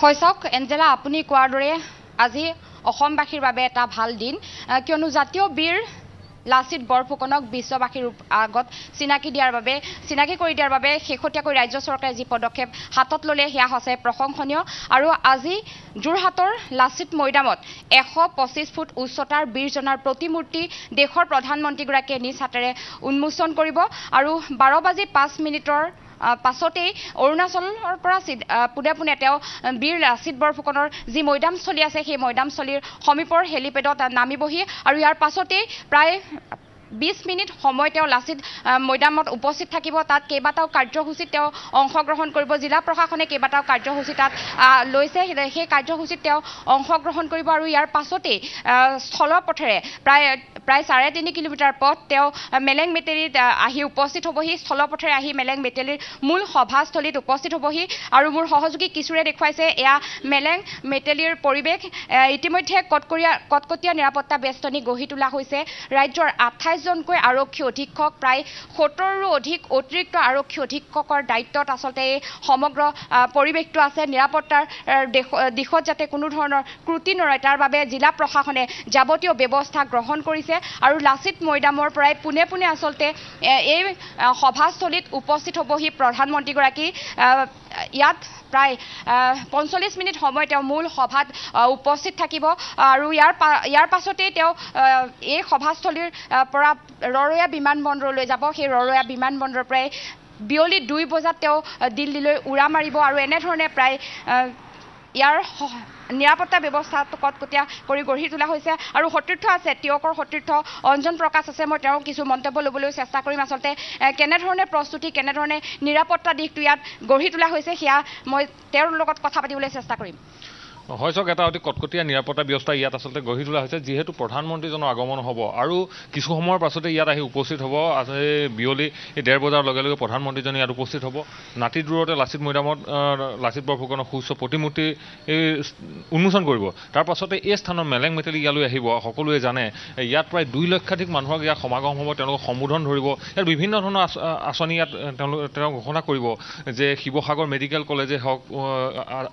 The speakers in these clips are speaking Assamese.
শৈশক এঞ্জেলা আপুনি কোৱাৰ দৰে আজি অসমবাসীৰ বাবে এটা ভাল দিন কিয়নো জাতীয় বীৰ লাচিত বৰফুকনক বিশ্ববাসীৰ আগত চিনাকি দিয়াৰ বাবে চিনাকি কৰি দিয়াৰ বাবে শেহতীয়াকৈ ৰাজ্য চৰকাৰে যি পদক্ষেপ হাতত ল'লে সেয়া সঁচাই প্ৰশংসনীয় আৰু আজি যোৰহাটৰ লাচিত মৈদামত এশ পঁচিছ ফুট উচ্চতাৰ বীৰজনাৰ প্ৰতিমূৰ্তি দেশৰ প্ৰধানমন্ত্ৰীগৰাকীয়ে নিজ হাতেৰে উন্মোচন কৰিব আৰু বাৰ বাজি পাঁচ মিনিটৰ পাছতেই অৰুণাচলৰ পৰা পোনে পোনে তেওঁ বীৰ লাচিত বৰফুকনৰ যি মৈদামস্থলী আছে সেই মৈদামস্থলীৰ সমীপৰ হেলিপেডত নামিবহি আৰু ইয়াৰ পাছতেই প্ৰায় বিশ মিনিট সময় তেওঁ লাচিত মৈদামত উপস্থিত থাকিব তাত কেইবাটাও কাৰ্যসূচীত তেওঁ অংশগ্ৰহণ কৰিব জিলা প্ৰশাসনে কেইবাটাও কাৰ্যসূচী তাত লৈছে সেই কাৰ্যসূচীত তেওঁ অংশগ্ৰহণ কৰিব আৰু ইয়াৰ পাছতেই স্থলপথেৰে প্ৰায় প্ৰায় চাৰে তিনি কিলোমিটাৰ পথ তেওঁ মেলেং মেটেলীত আহি উপস্থিত হ'বহি স্থলপথেৰে আহি মেলেং মেটেলীৰ মূল সভাস্থলীত উপস্থিত হ'বহি আৰু মোৰ সহযোগী কিশোৰে দেখুৱাইছে এয়া মেলেং মেটেলীৰ পৰিৱেশ ইতিমধ্যে কটকৰিয়া কটকটীয়া নিৰাপত্তা বেষ্টনী গঢ়ি তোলা হৈছে ৰাজ্যৰ আঠাইছ আঠাইছজনকৈ আৰক্ষী অধীক্ষক প্ৰায় সত্তৰৰো অধিক অতিৰিক্ত আৰক্ষী অধীক্ষকৰ দায়িত্বত আচলতে এই সমগ্ৰ পৰিৱেশটো আছে নিৰাপত্তাৰ দিশত যাতে কোনো ধৰণৰ ক্ৰুটি নৰয় তাৰ বাবে জিলা প্ৰশাসনে যাৱতীয় ব্যৱস্থা গ্ৰহণ কৰিছে আৰু লাচিত মৈদামৰ পৰাই পোনে পোনে আচলতে এই সভাস্থলীত উপস্থিত হ'বহি প্ৰধানমন্ত্ৰীগৰাকী ইয়াত প্ৰায় পঞ্চল্লিছ মিনিট সময় তেওঁ মূল সভাত উপস্থিত থাকিব আৰু ইয়াৰ ইয়াৰ পাছতেই তেওঁ এই সভাস্থলীৰ পৰা পৰা ৰৰয়া বন্দৰলৈ যাব সেই ৰৰয়া বিমান বিমানবন্দৰৰ পৰাই বিয়লি দুই বজাত তেওঁ দিল্লীলৈ উৰা মাৰিব আৰু এনেধৰণে প্ৰায় ইয়াৰ নিৰাপত্তা ব্যৱস্থা কটকটীয়া কৰি গঢ়ি তোলা হৈছে আৰু সতীৰ্থ আছে তিয়কৰ সতীৰ্থ অঞ্জন প্ৰকাশ আছে মই তেওঁ কিছু মন্তব্য ল'বলৈ চেষ্টা কৰিম আচলতে কেনেধৰণে প্ৰস্তুতি কেনেধৰণে নিৰাপত্তা দিশটো ইয়াত গঢ়ি তোলা হৈছে সেয়া মই তেওঁৰ লগত কথা পাতিবলৈ চেষ্টা কৰিম হয় চক এটা অতি কটকটীয়া নিৰাপত্তা ব্যৱস্থা ইয়াত আচলতে গঢ়ি তোলা হৈছে যিহেতু প্ৰধানমন্ত্ৰীজনৰ আগমন হ'ব আৰু কিছু সময়ৰ পাছতে ইয়াত আহি উপস্থিত হ'ব বিয়লি এই ডেৰ বজাৰ লগে লগে প্ৰধানমন্ত্ৰীজনে ইয়াত উপস্থিত হ'ব নাতি দূৰতে লাচিত মৈদামত লাচিত বৰফুকনৰ সুউচ্চ প্ৰতিমূৰ্তি উন্মোচন কৰিব তাৰ পাছতে এই স্থানৰ মেলেং মেটেলি ইয়ালৈ আহিব সকলোৱে জানে ইয়াত প্ৰায় দুই লক্ষাধিক মানুহক ইয়াত সমাগম হ'ব তেওঁলোকক সম্বোধন ধৰিব ইয়াত বিভিন্ন ধৰণৰ আঁচনি ইয়াত তেওঁলোক তেওঁ ঘোষণা কৰিব যে শিৱসাগৰ মেডিকেল কলেজেই হওক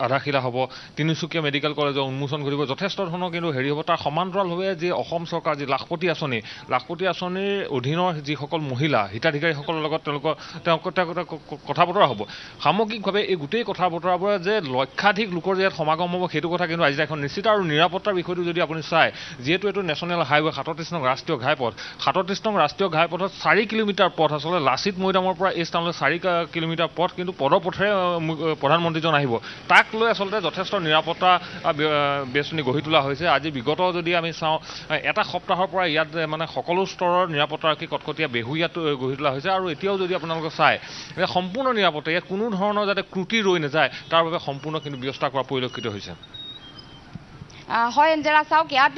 আধাৰশিলা হ'ব তিনিচুকীয়া মেডিকেল কলেজৰ উন্মোচন কৰিব যথেষ্ট ধৰণৰ কিন্তু হেৰি হ'ব তাৰ সমান্তৰালভাৱে যি অসম চৰকাৰ যি লাখপতি আঁচনি লাখপতি আঁচনিৰ অধীনৰ যিসকল মহিলা হিতাধিকাৰীসকলৰ লগত তেওঁলোকৰ তেওঁ কথা বতৰা হ'ব সামগ্ৰিকভাৱে এই গোটেই কথা বতৰাবোৰে যে লক্ষাধিক লোকৰ যে ইয়াত সমাগম হ'ব সেইটো কথা কিন্তু আজি এখন নিশ্চিত আৰু নিৰাপত্তাৰ বিষয়টো যদি আপুনি চায় যিহেতু এইটো নেশ্যনেল হাইৱে সাতত্ৰিছ নং ৰাষ্ট্ৰীয় ঘাইপথ সাতত্ৰিছ নং ৰাষ্ট্ৰীয় ঘাইপথত চাৰি কিলোমিটাৰ পথ আচলতে লাচিত মৈদামৰ পৰা এই স্থানলৈ চাৰি কিলোমিটাৰ পথ কিন্তু পদপথেৰে প্ৰধানমন্ত্ৰীজন আহিব তাক লৈ আচলতে যথেষ্ট নিৰাপত্তা এটা বেচনি গঢ়ি তোলা হৈছে আজি বিগত যদি আমি চাওঁ এটা সপ্তাহৰ পৰা ইয়াত মানে সকলো স্তৰৰ নিৰাপত্তাৰক্ষী কটকটীয়া বেহু ইয়াত গঢ়ি তোলা হৈছে আৰু এতিয়াও যদি আপোনালোকে চায় যে সম্পূৰ্ণ নিৰাপত্তা ইয়াত কোনো ধৰণৰ যাতে ত্ৰুটি ৰৈ নাযায় তাৰ বাবে সম্পূৰ্ণ কিন্তু ব্যৱস্থা কৰা পৰিলক্ষিত হৈছে হয় এঞ্জেলা চাওক ইয়াত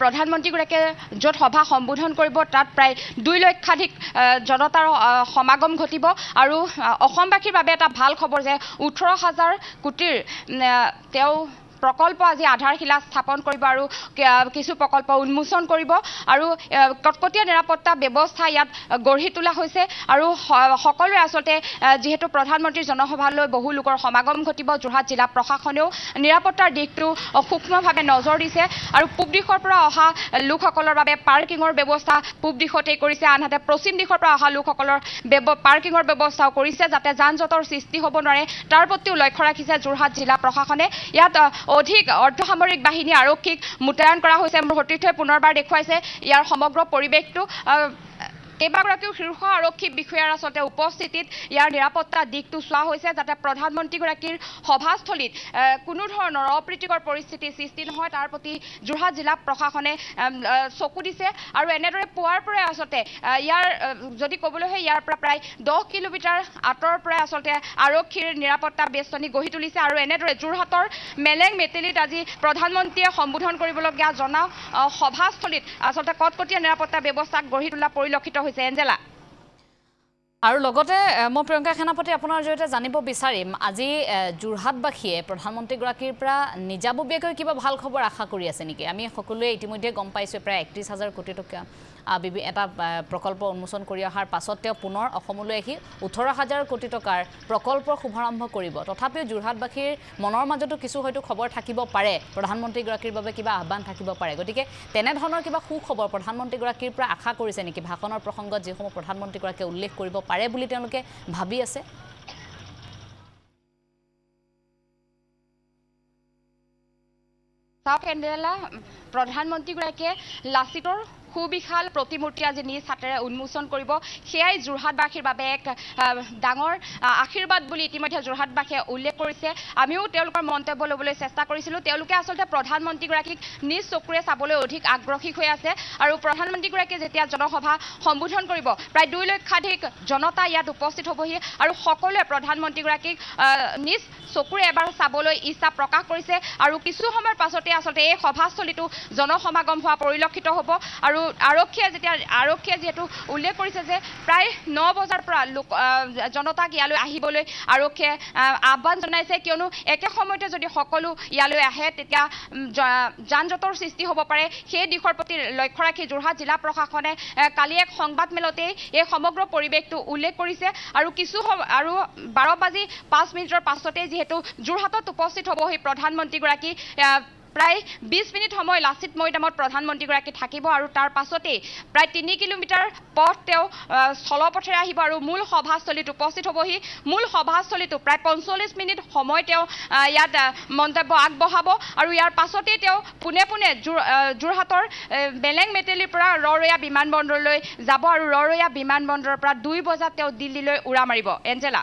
প্ৰধানমন্ত্ৰীগৰাকীয়ে য'ত সভা সম্বোধন কৰিব তাত প্ৰায় দুই লক্ষাধিক জনতাৰ সমাগম ঘটিব আৰু অসমবাসীৰ বাবে এটা ভাল খবৰ যে ওঠৰ হাজাৰ কোটিৰ তেওঁ প্ৰকল্প আজি আধাৰশিলা স্থাপন কৰিব আৰু কিছু প্ৰকল্প উন্মোচন কৰিব আৰু কটকটীয়া নিৰাপত্তা ব্যৱস্থা ইয়াত গঢ়ি তোলা হৈছে আৰু সকলোৱে আচলতে যিহেতু প্ৰধানমন্ত্ৰীৰ জনসভালৈ বহু লোকৰ সমাগম ঘটিব যোৰহাট জিলা প্ৰশাসনেও নিৰাপত্তাৰ দিশটো সূক্ষ্মভাৱে নজৰ দিছে আৰু পূব দিশৰ পৰা অহা লোকসকলৰ বাবে পাৰ্কিঙৰ ব্যৱস্থা পূব দিশতেই কৰিছে আনহাতে পশ্চিম দিশৰ পৰা অহা লোকসকলৰ পাৰ্কিঙৰ ব্যৱস্থাও কৰিছে যাতে যান জঁটৰ সৃষ্টি হ'ব নোৱাৰে তাৰ প্ৰতিও লক্ষ্য ৰাখিছে যোৰহাট জিলা প্ৰশাসনে ইয়াত অধিক অৰ্ধসামৰিক বাহিনী আৰক্ষীক মোতায়ন কৰা হৈছে সতীৰ্থই পুনৰবাৰ দেখুৱাইছে ইয়াৰ সমগ্ৰ পৰিৱেশটো কেইবাগৰাকীও শীৰ্ষ আৰক্ষী বিষয়াৰ আচলতে উপস্থিতিত ইয়াৰ নিৰাপত্তা দিশটো চোৱা হৈছে যাতে প্ৰধানমন্ত্ৰীগৰাকীৰ সভাস্থলীত কোনো ধৰণৰ অপ্ৰীতিকৰ পৰিস্থিতি সৃষ্টি নহয় তাৰ প্ৰতি যোৰহাট জিলা প্ৰশাসনে চকু দিছে আৰু এনেদৰে পুৱাৰ পৰাই আচলতে ইয়াৰ যদি ক'বলৈ হয় ইয়াৰ পৰা প্ৰায় দহ কিলোমিটাৰ আঁতৰৰ পৰাই আচলতে আৰক্ষীৰ নিৰাপত্তা বেষ্টনী গঢ়ি তুলিছে আৰু এনেদৰে যোৰহাটৰ মেলেং মেটেলিত আজি প্ৰধানমন্ত্ৰীয়ে সম্বোধন কৰিবলগীয়া জনা সভাস্থলীত আচলতে কটকটীয়া নিৰাপত্তা ব্যৱস্থাক গঢ়ি তোলা পৰিলক্ষিত হৈছে 会存在了。আৰু লগতে মই প্ৰিয়ংকা সেনাপতি আপোনাৰ জৰিয়তে জানিব বিচাৰিম আজি যোৰহাটবাসীয়ে প্ৰধানমন্ত্ৰীগৰাকীৰ পৰা নিজাববীয়াকৈ কিবা ভাল খবৰ আশা কৰি আছে নেকি আমি সকলোৱে ইতিমধ্যে গম পাইছোঁ প্ৰায় একত্ৰিছ হাজাৰ কোটি টকা এটা প্ৰকল্প উন্মোচন কৰি অহাৰ পাছত তেওঁ পুনৰ অসমলৈ আহি ওঠৰ হাজাৰ কোটি টকাৰ প্ৰকল্পৰ শুভাৰম্ভ কৰিব তথাপিও যোৰহাটবাসীৰ মনৰ মাজতো কিছু হয়তো খবৰ থাকিব পাৰে প্ৰধানমন্ত্ৰীগৰাকীৰ বাবে কিবা আহ্বান থাকিব পাৰে গতিকে তেনেধৰণৰ কিবা সুখবৰ প্ৰধানমন্ত্ৰীগৰাকীৰ পৰা আশা কৰিছে নেকি ভাষণৰ প্ৰসংগত যিসমূহ প্ৰধানমন্ত্ৰীগৰাকীয়ে উল্লেখ কৰিব পাৰে বুলি তেওঁলোকে ভাবি আছে চাওক এণ্ডেলা প্ৰধানমন্ত্ৰীগৰাকীয়ে লাচিতৰ সুবিশাল প্ৰতিমূৰ্তি আজি নিজ হাতেৰে উন্মোচন কৰিব সেয়াই যোৰহাটবাসীৰ বাবে এক ডাঙৰ আশীৰ্বাদ বুলি ইতিমধ্যে যোৰহাটবাসীয়ে উল্লেখ কৰিছে আমিও তেওঁলোকৰ মন্তব্য ল'বলৈ চেষ্টা কৰিছিলোঁ তেওঁলোকে আচলতে প্ৰধানমন্ত্ৰীগৰাকীক নিজ চকুৰে চাবলৈ অধিক আগ্ৰহী হৈ আছে আৰু প্ৰধানমন্ত্ৰীগৰাকীয়ে যেতিয়া জনসভা সম্বোধন কৰিব প্ৰায় দুই লক্ষাধিক জনতা ইয়াত উপস্থিত হ'বহি আৰু সকলোৱে প্ৰধানমন্ত্ৰীগৰাকীক নিজ চকুৰে এবাৰ চাবলৈ ইচ্ছা প্ৰকাশ কৰিছে আৰু কিছু সময়ৰ পাছতে আচলতে এই সভাস্থলীটো জনসমাগম হোৱা পৰিলক্ষিত হ'ব আৰু আৰক্ষীয়ে যেতিয়া আৰক্ষীয়ে যিহেতু উল্লেখ কৰিছে যে প্ৰায় ন বজাৰ পৰা লোক জনতাক ইয়ালৈ আহিবলৈ আৰক্ষীয়ে আহ্বান জনাইছে কিয়নো একে সময়তে যদি সকলো ইয়ালৈ আহে তেতিয়া যান জঁটৰ সৃষ্টি হ'ব পাৰে সেই দিশৰ প্ৰতি লক্ষ্য ৰাখি যোৰহাট জিলা প্ৰশাসনে কালি এক সংবাদমেলতেই এই সমগ্ৰ পৰিৱেশটো উল্লেখ কৰিছে আৰু কিছু আৰু বাৰ বাজি পাঁচ মিনিটৰ পাছতেই যিহেতু যোৰহাটত উপস্থিত হ'বহি প্ৰধানমন্ত্ৰীগৰাকী প্রায় বিশ মিনিট সময় লাচিত মৈদামত প্রধানমন্ত্রীগী থাকিব আর তার পাছতেই প্রায় তিন কিলোমিটার পথ স্থলপথে আসব আর মূল সভাস্থলীত উপস্থিত হবহি মূল সভাস্থলীত প্রায় পঞ্চল্লিশ মিনিট সময় ইয়াত মন্তব্য আগবাব আর ইয়ার পাছতেই পোনে পোনে যাটর বেলেং মেটেলিরপরা ররয়া বিমানবন্দরলে যাব আর ররয়া বিমানবন্দরের দুই বজাত দিল্লি উড়া মারিব এঞ্জেলা